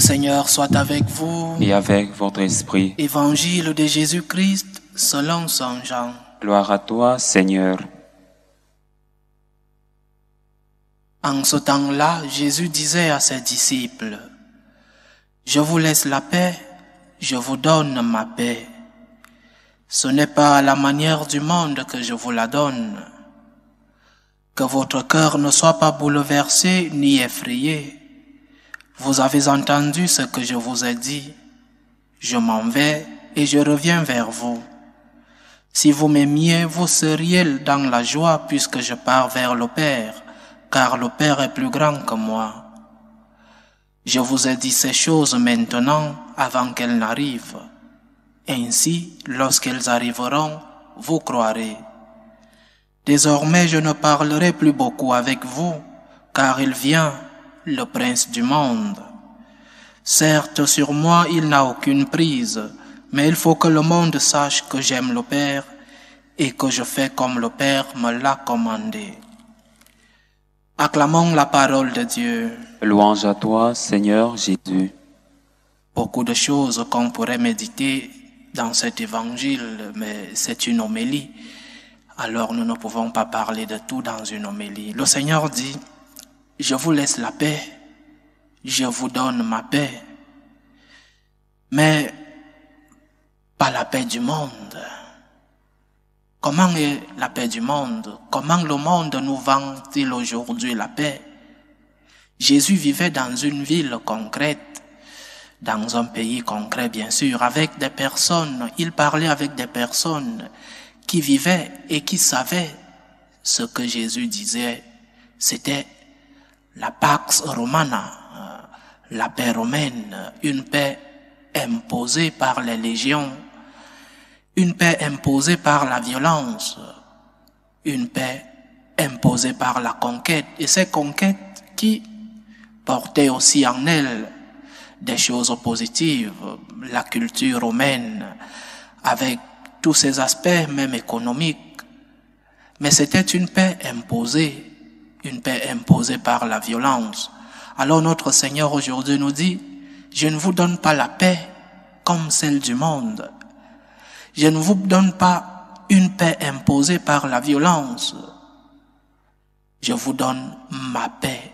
Seigneur soit avec vous. Et avec votre esprit. Évangile de Jésus-Christ selon Saint Jean. Gloire à toi, Seigneur. En ce temps-là, Jésus disait à ses disciples, Je vous laisse la paix, je vous donne ma paix. Ce n'est pas à la manière du monde que je vous la donne. Que votre cœur ne soit pas bouleversé ni effrayé. Vous avez entendu ce que je vous ai dit. Je m'en vais et je reviens vers vous. Si vous m'aimiez, vous seriez dans la joie puisque je pars vers le Père, car le Père est plus grand que moi. Je vous ai dit ces choses maintenant avant qu'elles n'arrivent. Ainsi, lorsqu'elles arriveront, vous croirez. Désormais, je ne parlerai plus beaucoup avec vous, car il vient le prince du monde. Certes, sur moi, il n'a aucune prise, mais il faut que le monde sache que j'aime le Père et que je fais comme le Père me l'a commandé. Acclamons la parole de Dieu. Louange à toi, Seigneur Jésus. Beaucoup de choses qu'on pourrait méditer dans cet évangile, mais c'est une homélie. Alors nous ne pouvons pas parler de tout dans une homélie. Le Seigneur dit, je vous laisse la paix, je vous donne ma paix, mais pas la paix du monde. Comment est la paix du monde Comment le monde nous vend-il aujourd'hui la paix Jésus vivait dans une ville concrète, dans un pays concret bien sûr, avec des personnes, il parlait avec des personnes qui vivaient et qui savaient ce que Jésus disait. C'était la Pax Romana, euh, la paix romaine, euh, une paix imposée par les légions, une paix imposée par la violence, euh, une paix imposée par la conquête, et ces conquêtes qui portaient aussi en elles des choses positives, la culture romaine, avec tous ses aspects, même économiques. Mais c'était une paix imposée une paix imposée par la violence. Alors notre Seigneur aujourd'hui nous dit, je ne vous donne pas la paix comme celle du monde. Je ne vous donne pas une paix imposée par la violence. Je vous donne ma paix.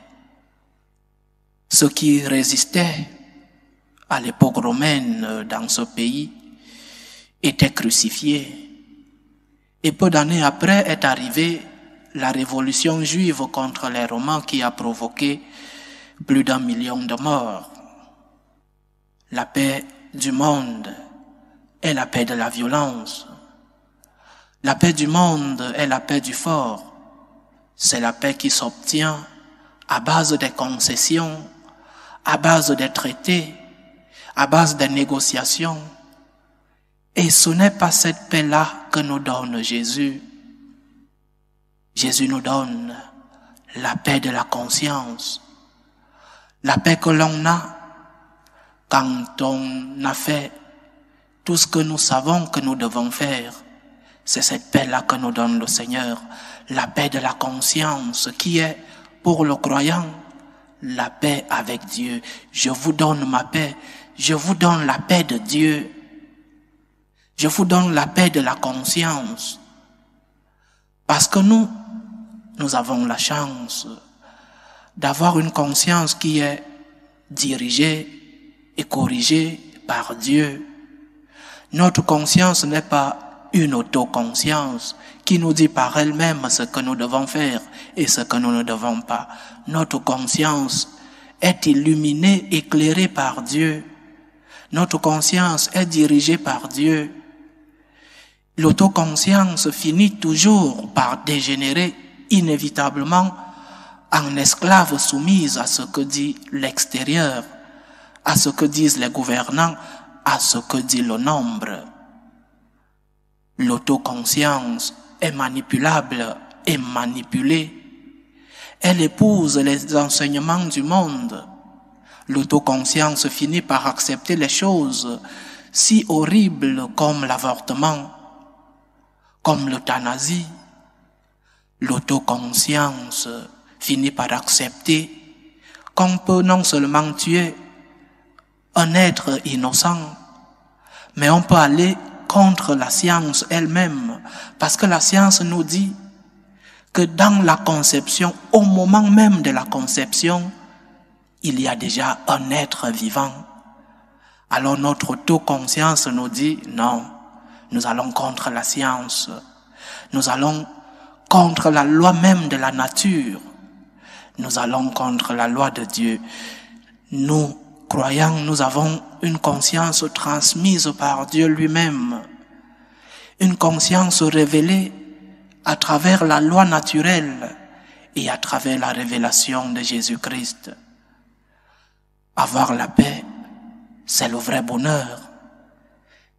Ceux qui résistaient à l'époque romaine dans ce pays étaient crucifiés. Et peu d'années après est arrivé la révolution juive contre les Romains qui a provoqué plus d'un million de morts. La paix du monde est la paix de la violence. La paix du monde est la paix du fort. C'est la paix qui s'obtient à base des concessions, à base des traités, à base des négociations. Et ce n'est pas cette paix-là que nous donne Jésus, Jésus nous donne la paix de la conscience, la paix que l'on a quand on a fait tout ce que nous savons que nous devons faire. C'est cette paix-là que nous donne le Seigneur, la paix de la conscience qui est pour le croyant la paix avec Dieu. Je vous donne ma paix, je vous donne la paix de Dieu, je vous donne la paix de la conscience. Parce que nous, nous avons la chance d'avoir une conscience qui est dirigée et corrigée par Dieu. Notre conscience n'est pas une autoconscience qui nous dit par elle-même ce que nous devons faire et ce que nous ne devons pas. Notre conscience est illuminée, éclairée par Dieu. Notre conscience est dirigée par Dieu. L'autoconscience finit toujours par dégénérer inévitablement en esclave soumise à ce que dit l'extérieur, à ce que disent les gouvernants, à ce que dit le nombre. L'autoconscience est manipulable et manipulée. Elle épouse les enseignements du monde. L'autoconscience finit par accepter les choses si horribles comme l'avortement, comme l'euthanasie, L'autoconscience finit par accepter qu'on peut non seulement tuer un être innocent, mais on peut aller contre la science elle-même, parce que la science nous dit que dans la conception, au moment même de la conception, il y a déjà un être vivant. Alors notre autoconscience nous dit non, nous allons contre la science, nous allons contre la loi même de la nature. Nous allons contre la loi de Dieu. Nous, croyants, nous avons une conscience transmise par Dieu lui-même, une conscience révélée à travers la loi naturelle et à travers la révélation de Jésus-Christ. Avoir la paix, c'est le vrai bonheur.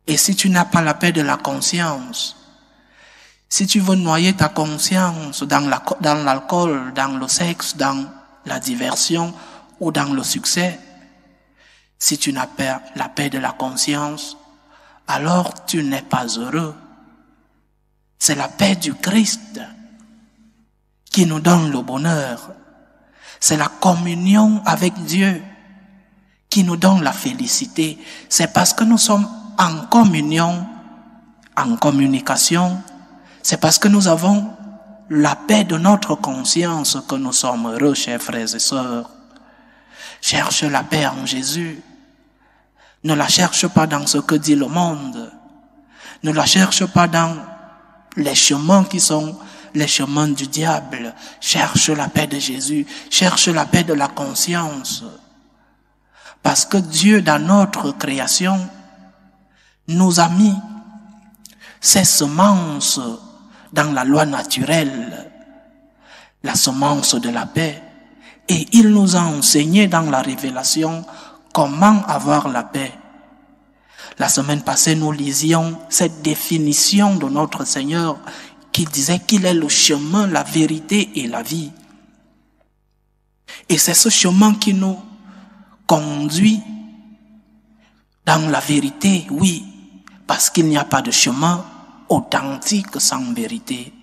Et si tu n'as pas la paix de la conscience, si tu veux noyer ta conscience dans l'alcool, dans, dans le sexe, dans la diversion ou dans le succès, si tu n'as pas la paix de la conscience, alors tu n'es pas heureux. C'est la paix du Christ qui nous donne le bonheur. C'est la communion avec Dieu qui nous donne la félicité. C'est parce que nous sommes en communion, en communication c'est parce que nous avons la paix de notre conscience que nous sommes heureux, chers frères et sœurs. Cherche la paix en Jésus. Ne la cherche pas dans ce que dit le monde. Ne la cherche pas dans les chemins qui sont les chemins du diable. Cherche la paix de Jésus. Cherche la paix de la conscience. Parce que Dieu, dans notre création, nous a mis ses semences dans la loi naturelle la semence de la paix et il nous a enseigné dans la révélation comment avoir la paix. La semaine passée, nous lisions cette définition de notre Seigneur qui disait qu'il est le chemin, la vérité et la vie. Et c'est ce chemin qui nous conduit dans la vérité, oui, parce qu'il n'y a pas de chemin, authentique sans vérité.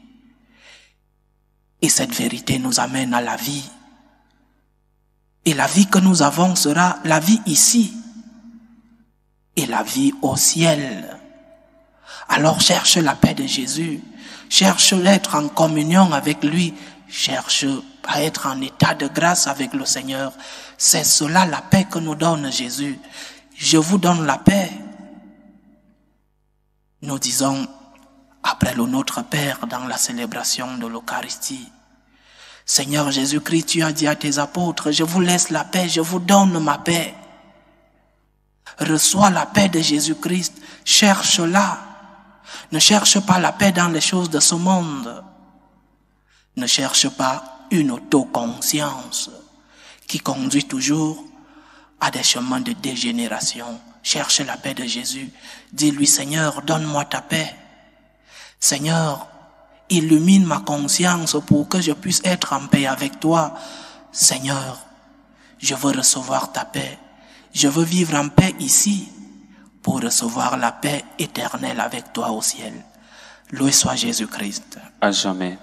Et cette vérité nous amène à la vie. Et la vie que nous avons sera la vie ici et la vie au ciel. Alors cherche la paix de Jésus, cherche l'être en communion avec lui, cherche à être en état de grâce avec le Seigneur. C'est cela la paix que nous donne Jésus. Je vous donne la paix. Nous disons après le Notre Père dans la célébration de l'Eucharistie. Seigneur Jésus-Christ, tu as dit à tes apôtres, je vous laisse la paix, je vous donne ma paix. Reçois la paix de Jésus-Christ, cherche-la. Ne cherche pas la paix dans les choses de ce monde. Ne cherche pas une autoconscience qui conduit toujours à des chemins de dégénération. Cherche la paix de Jésus. Dis-lui, Seigneur, donne-moi ta paix. Seigneur, illumine ma conscience pour que je puisse être en paix avec toi. Seigneur, je veux recevoir ta paix. Je veux vivre en paix ici pour recevoir la paix éternelle avec toi au ciel. Loué soit Jésus-Christ. À jamais.